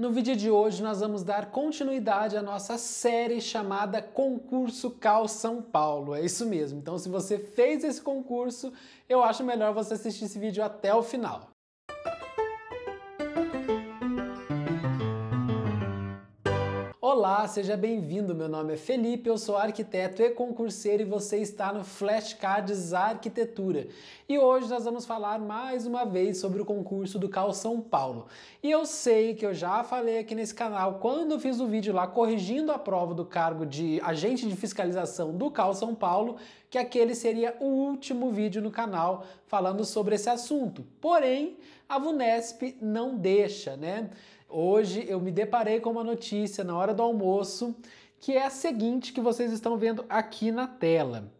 No vídeo de hoje, nós vamos dar continuidade à nossa série chamada Concurso Cal São Paulo. É isso mesmo. Então, se você fez esse concurso, eu acho melhor você assistir esse vídeo até o final. Olá, seja bem-vindo. Meu nome é Felipe, eu sou arquiteto e concurseiro e você está no Flashcards Arquitetura. E hoje nós vamos falar mais uma vez sobre o concurso do Cal São Paulo. E eu sei que eu já falei aqui nesse canal quando eu fiz o vídeo lá corrigindo a prova do cargo de agente de fiscalização do Cal São Paulo, que aquele seria o último vídeo no canal falando sobre esse assunto. Porém, a VUNESP não deixa, né? Hoje eu me deparei com uma notícia na hora do almoço que é a seguinte que vocês estão vendo aqui na tela.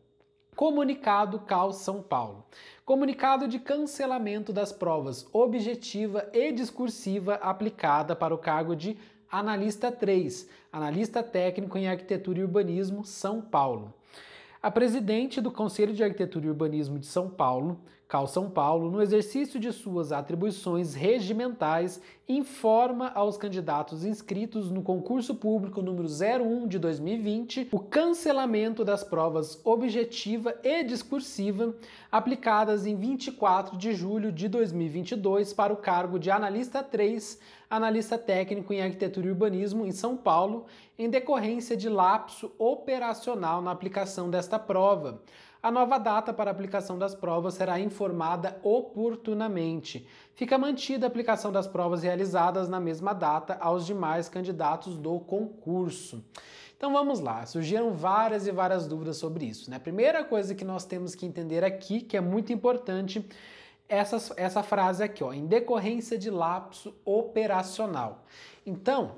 Comunicado CAL São Paulo. Comunicado de cancelamento das provas objetiva e discursiva aplicada para o cargo de analista 3, analista técnico em arquitetura e urbanismo, São Paulo. A presidente do Conselho de Arquitetura e Urbanismo de São Paulo, CAL São Paulo, no exercício de suas atribuições regimentais, informa aos candidatos inscritos no concurso público número 01 de 2020 o cancelamento das provas objetiva e discursiva aplicadas em 24 de julho de 2022 para o cargo de analista 3, analista técnico em arquitetura e urbanismo em São Paulo, em decorrência de lapso operacional na aplicação desta prova a nova data para aplicação das provas será informada oportunamente. Fica mantida a aplicação das provas realizadas na mesma data aos demais candidatos do concurso. Então vamos lá, surgiram várias e várias dúvidas sobre isso. Né? A primeira coisa que nós temos que entender aqui, que é muito importante, essa, essa frase aqui, ó, em decorrência de lapso operacional. Então,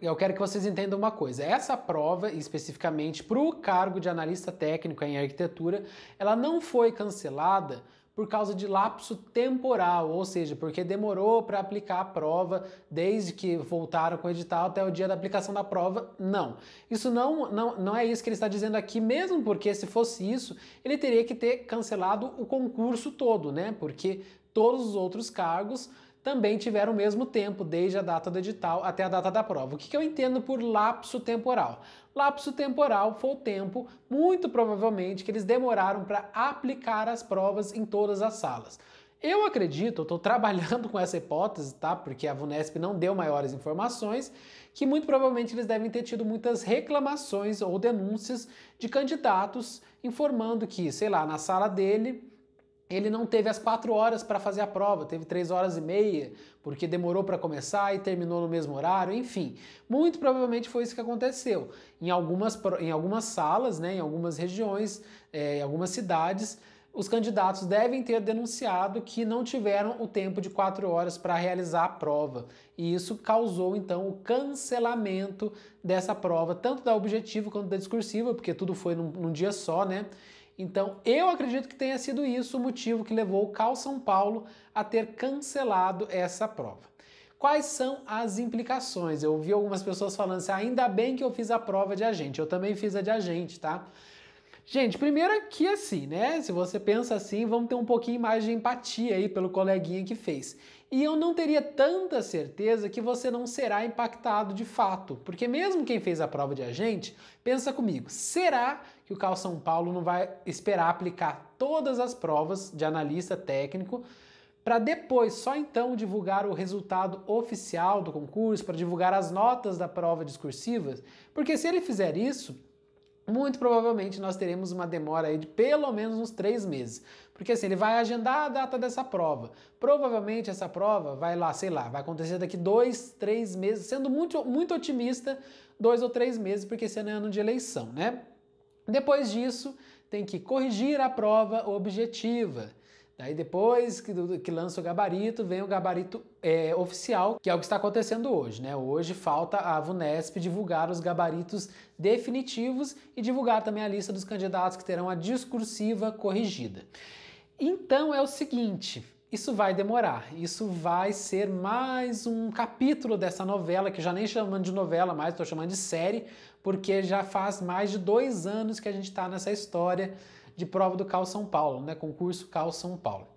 eu quero que vocês entendam uma coisa. Essa prova, especificamente para o cargo de analista técnico em arquitetura, ela não foi cancelada por causa de lapso temporal, ou seja, porque demorou para aplicar a prova desde que voltaram com o edital até o dia da aplicação da prova. Não. Isso não, não, não é isso que ele está dizendo aqui, mesmo porque se fosse isso, ele teria que ter cancelado o concurso todo, né? Porque todos os outros cargos também tiveram o mesmo tempo, desde a data do edital até a data da prova. O que eu entendo por lapso temporal? Lapso temporal foi o tempo, muito provavelmente, que eles demoraram para aplicar as provas em todas as salas. Eu acredito, estou trabalhando com essa hipótese, tá? Porque a Vunesp não deu maiores informações, que muito provavelmente eles devem ter tido muitas reclamações ou denúncias de candidatos informando que, sei lá, na sala dele ele não teve as quatro horas para fazer a prova, teve três horas e meia, porque demorou para começar e terminou no mesmo horário, enfim. Muito provavelmente foi isso que aconteceu. Em algumas, em algumas salas, né, em algumas regiões, é, em algumas cidades, os candidatos devem ter denunciado que não tiveram o tempo de quatro horas para realizar a prova. E isso causou, então, o cancelamento dessa prova, tanto da objetiva quanto da discursiva, porque tudo foi num, num dia só, né? Então, eu acredito que tenha sido isso o motivo que levou o Cal São Paulo a ter cancelado essa prova. Quais são as implicações? Eu ouvi algumas pessoas falando assim: ah, ainda bem que eu fiz a prova de agente. Eu também fiz a de agente, tá? Gente, primeiro aqui assim, né? Se você pensa assim, vamos ter um pouquinho mais de empatia aí pelo coleguinha que fez e eu não teria tanta certeza que você não será impactado de fato. Porque mesmo quem fez a prova de agente, pensa comigo, será que o Cal São Paulo não vai esperar aplicar todas as provas de analista técnico para depois só então divulgar o resultado oficial do concurso, para divulgar as notas da prova discursiva? Porque se ele fizer isso, muito provavelmente nós teremos uma demora aí de pelo menos uns três meses. Porque assim, ele vai agendar a data dessa prova. Provavelmente essa prova vai lá, sei lá, vai acontecer daqui dois, três meses, sendo muito, muito otimista, dois ou três meses, porque esse ano é ano de eleição, né? Depois disso, tem que corrigir a prova objetiva. Daí depois que, que lança o gabarito, vem o gabarito é, oficial, que é o que está acontecendo hoje. Né? Hoje falta a VUNESP divulgar os gabaritos definitivos e divulgar também a lista dos candidatos que terão a discursiva corrigida. Então é o seguinte, isso vai demorar, isso vai ser mais um capítulo dessa novela, que já nem chamando de novela mais, estou chamando de série, porque já faz mais de dois anos que a gente está nessa história de prova do Cal São Paulo, né? Concurso Cal São Paulo.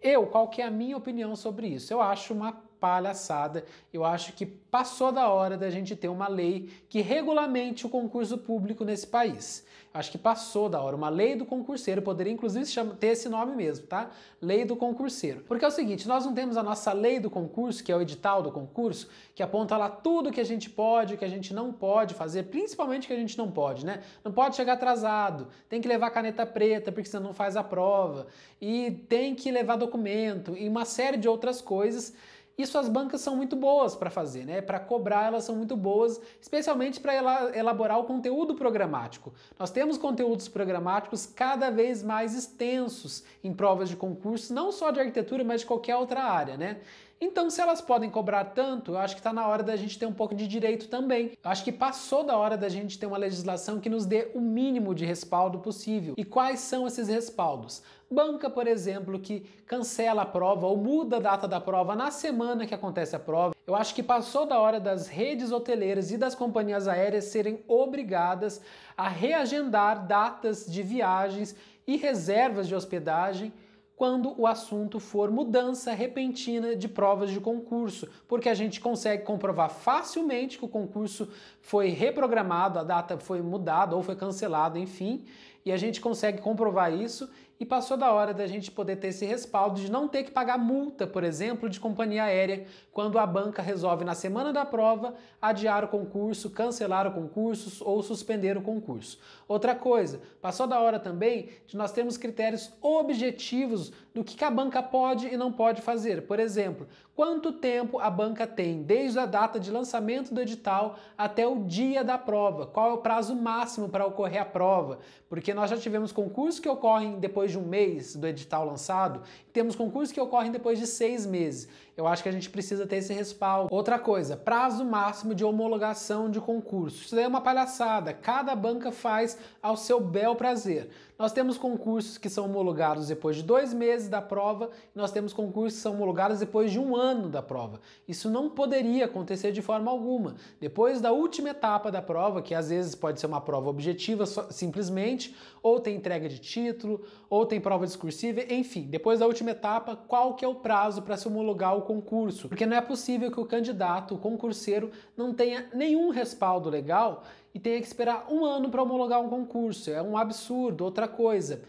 Eu, qual que é a minha opinião sobre isso? Eu acho uma palhaçada. Eu acho que passou da hora da gente ter uma lei que regulamente o concurso público nesse país. Acho que passou da hora. Uma lei do concurseiro poderia, inclusive, ter esse nome mesmo, tá? Lei do concurseiro. Porque é o seguinte: nós não temos a nossa lei do concurso, que é o edital do concurso, que aponta lá tudo que a gente pode, que a gente não pode fazer, principalmente que a gente não pode, né? Não pode chegar atrasado, tem que levar caneta preta porque você não faz a prova, e tem que levar documento, e uma série de outras coisas isso as bancas são muito boas para fazer, né? Para cobrar, elas são muito boas, especialmente para elaborar o conteúdo programático. Nós temos conteúdos programáticos cada vez mais extensos em provas de concurso, não só de arquitetura, mas de qualquer outra área, né? Então, se elas podem cobrar tanto, eu acho que está na hora da gente ter um pouco de direito também. Eu acho que passou da hora da gente ter uma legislação que nos dê o mínimo de respaldo possível. E quais são esses respaldos? Banca, por exemplo, que cancela a prova ou muda a data da prova na semana que acontece a prova. Eu acho que passou da hora das redes hoteleiras e das companhias aéreas serem obrigadas a reagendar datas de viagens e reservas de hospedagem quando o assunto for mudança repentina de provas de concurso, porque a gente consegue comprovar facilmente que o concurso foi reprogramado, a data foi mudada ou foi cancelado, enfim, e a gente consegue comprovar isso e passou da hora da gente poder ter esse respaldo de não ter que pagar multa, por exemplo, de companhia aérea, quando a banca resolve na semana da prova adiar o concurso, cancelar o concurso ou suspender o concurso. Outra coisa, passou da hora também de nós termos critérios objetivos do que a banca pode e não pode fazer. Por exemplo, quanto tempo a banca tem desde a data de lançamento do edital até o dia da prova? Qual é o prazo máximo para ocorrer a prova? Porque nós já tivemos concursos que ocorrem depois de um mês do edital lançado, temos concursos que ocorrem depois de seis meses. Eu acho que a gente precisa ter esse respaldo. Outra coisa, prazo máximo de homologação de concurso. Isso daí é uma palhaçada. Cada banca faz ao seu bel prazer. Nós temos concursos que são homologados depois de dois meses da prova, e nós temos concursos que são homologados depois de um ano da prova. Isso não poderia acontecer de forma alguma. Depois da última etapa da prova, que às vezes pode ser uma prova objetiva só, simplesmente, ou tem entrega de título, ou tem prova discursiva, enfim, depois da última etapa, qual que é o prazo para se homologar o concurso? Porque não é possível que o candidato, o concurseiro, não tenha nenhum respaldo legal e tenha que esperar um ano para homologar um concurso. É um absurdo. Outra coisa,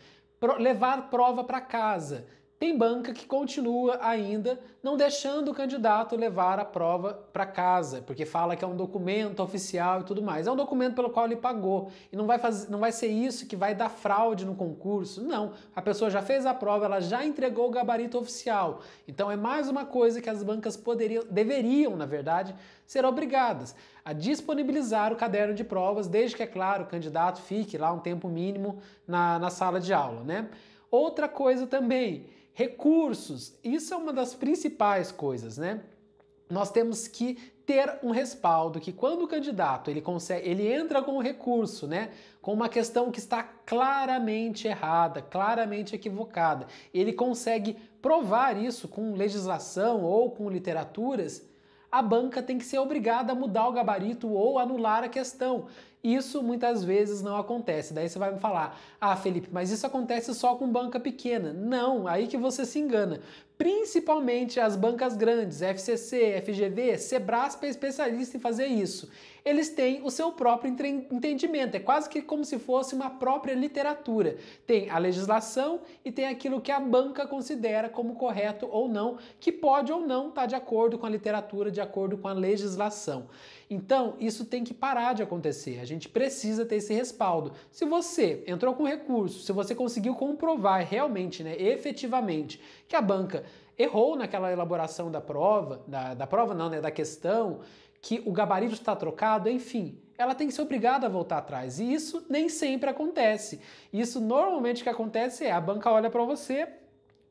levar prova para casa tem banca que continua ainda não deixando o candidato levar a prova para casa, porque fala que é um documento oficial e tudo mais. É um documento pelo qual ele pagou. E não vai, fazer, não vai ser isso que vai dar fraude no concurso. Não. A pessoa já fez a prova, ela já entregou o gabarito oficial. Então é mais uma coisa que as bancas poderiam, deveriam, na verdade, ser obrigadas a disponibilizar o caderno de provas, desde que, é claro, o candidato fique lá um tempo mínimo na, na sala de aula, né? Outra coisa também, recursos. Isso é uma das principais coisas, né? Nós temos que ter um respaldo que quando o candidato ele consegue, ele entra com o um recurso, né, com uma questão que está claramente errada, claramente equivocada, ele consegue provar isso com legislação ou com literaturas, a banca tem que ser obrigada a mudar o gabarito ou anular a questão. Isso muitas vezes não acontece. Daí você vai me falar: "Ah, Felipe, mas isso acontece só com banca pequena". Não, aí que você se engana, principalmente as bancas grandes, FCC, FGV, Sebraspa é especialista em fazer isso. Eles têm o seu próprio entendimento, é quase que como se fosse uma própria literatura. Tem a legislação e tem aquilo que a banca considera como correto ou não, que pode ou não estar tá de acordo com a literatura, de acordo com a legislação. Então, isso tem que parar de acontecer. A gente precisa ter esse respaldo. Se você entrou com recurso, se você conseguiu comprovar realmente, né, efetivamente, que a banca errou naquela elaboração da prova, da, da prova não, né, da questão, que o gabarito está trocado, enfim, ela tem que ser obrigada a voltar atrás. E isso nem sempre acontece. Isso normalmente o que acontece é a banca olha para você,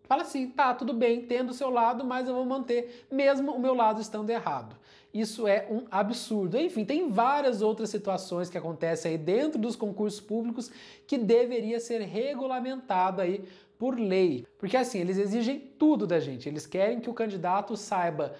fala assim: tá, tudo bem, tendo o seu lado, mas eu vou manter, mesmo o meu lado estando errado. Isso é um absurdo. Enfim, tem várias outras situações que acontecem aí dentro dos concursos públicos que deveria ser regulamentado aí por lei. Porque assim, eles exigem tudo da gente. Eles querem que o candidato saiba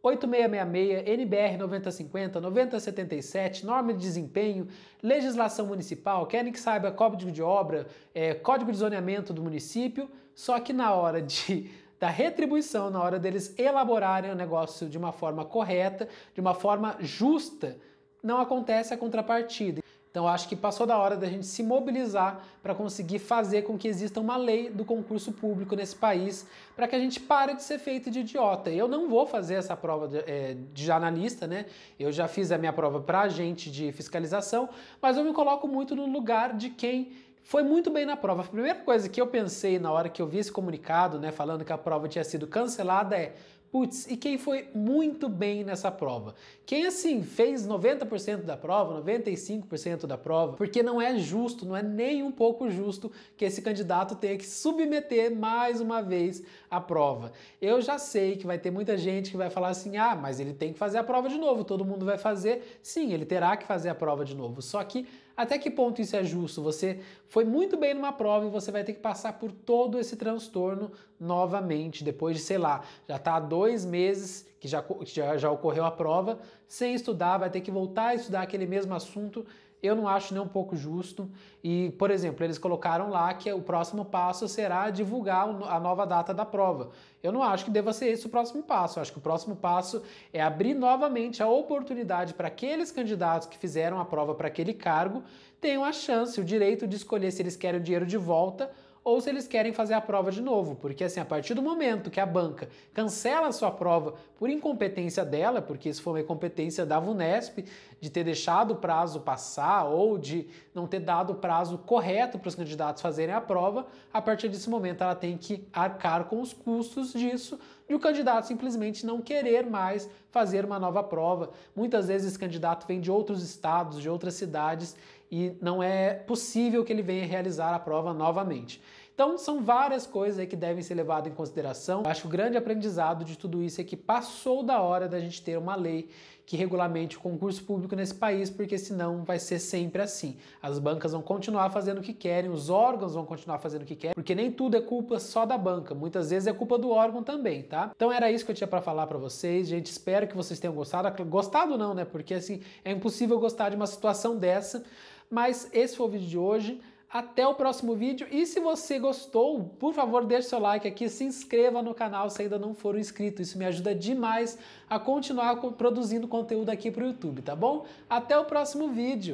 8666, NBR 9050, 9077, norma de desempenho, legislação municipal, querem que saiba código de obra, é, código de zoneamento do município, só que na hora de da retribuição na hora deles elaborarem o negócio de uma forma correta, de uma forma justa, não acontece a contrapartida. Então acho que passou da hora da gente se mobilizar para conseguir fazer com que exista uma lei do concurso público nesse país, para que a gente pare de ser feito de idiota. Eu não vou fazer essa prova de, é, de analista, né? Eu já fiz a minha prova para agente de fiscalização, mas eu me coloco muito no lugar de quem foi muito bem na prova. A primeira coisa que eu pensei na hora que eu vi esse comunicado, né, falando que a prova tinha sido cancelada é Putz, e quem foi muito bem nessa prova? Quem assim fez 90% da prova, 95% da prova? Porque não é justo, não é nem um pouco justo que esse candidato tenha que submeter mais uma vez a prova. Eu já sei que vai ter muita gente que vai falar assim: "Ah, mas ele tem que fazer a prova de novo, todo mundo vai fazer". Sim, ele terá que fazer a prova de novo. Só que até que ponto isso é justo? Você foi muito bem numa prova e você vai ter que passar por todo esse transtorno novamente, depois de, sei lá, já está há dois meses que já, já, já ocorreu a prova, sem estudar, vai ter que voltar a estudar aquele mesmo assunto eu não acho nem um pouco justo. E, por exemplo, eles colocaram lá que o próximo passo será divulgar a nova data da prova. Eu não acho que deva ser esse o próximo passo. Eu acho que o próximo passo é abrir novamente a oportunidade para aqueles candidatos que fizeram a prova para aquele cargo tenham a chance, o direito de escolher se eles querem o dinheiro de volta ou se eles querem fazer a prova de novo, porque assim, a partir do momento que a banca cancela a sua prova por incompetência dela, porque isso foi uma incompetência da VUNESP de ter deixado o prazo passar ou de não ter dado o prazo correto para os candidatos fazerem a prova, a partir desse momento ela tem que arcar com os custos disso e o candidato simplesmente não querer mais fazer uma nova prova. Muitas vezes esse candidato vem de outros estados, de outras cidades e não é possível que ele venha realizar a prova novamente. Então, são várias coisas aí que devem ser levadas em consideração. Eu acho que o grande aprendizado de tudo isso é que passou da hora da gente ter uma lei que regulamente o concurso público nesse país, porque senão vai ser sempre assim. As bancas vão continuar fazendo o que querem, os órgãos vão continuar fazendo o que querem, porque nem tudo é culpa só da banca, muitas vezes é culpa do órgão também, tá? Então era isso que eu tinha para falar para vocês, gente, espero que vocês tenham gostado, gostado não, né? Porque assim, é impossível gostar de uma situação dessa, mas esse foi o vídeo de hoje. Até o próximo vídeo e se você gostou, por favor, deixe seu like aqui, se inscreva no canal se ainda não for inscrito. Isso me ajuda demais a continuar produzindo conteúdo aqui para o YouTube, tá bom? Até o próximo vídeo.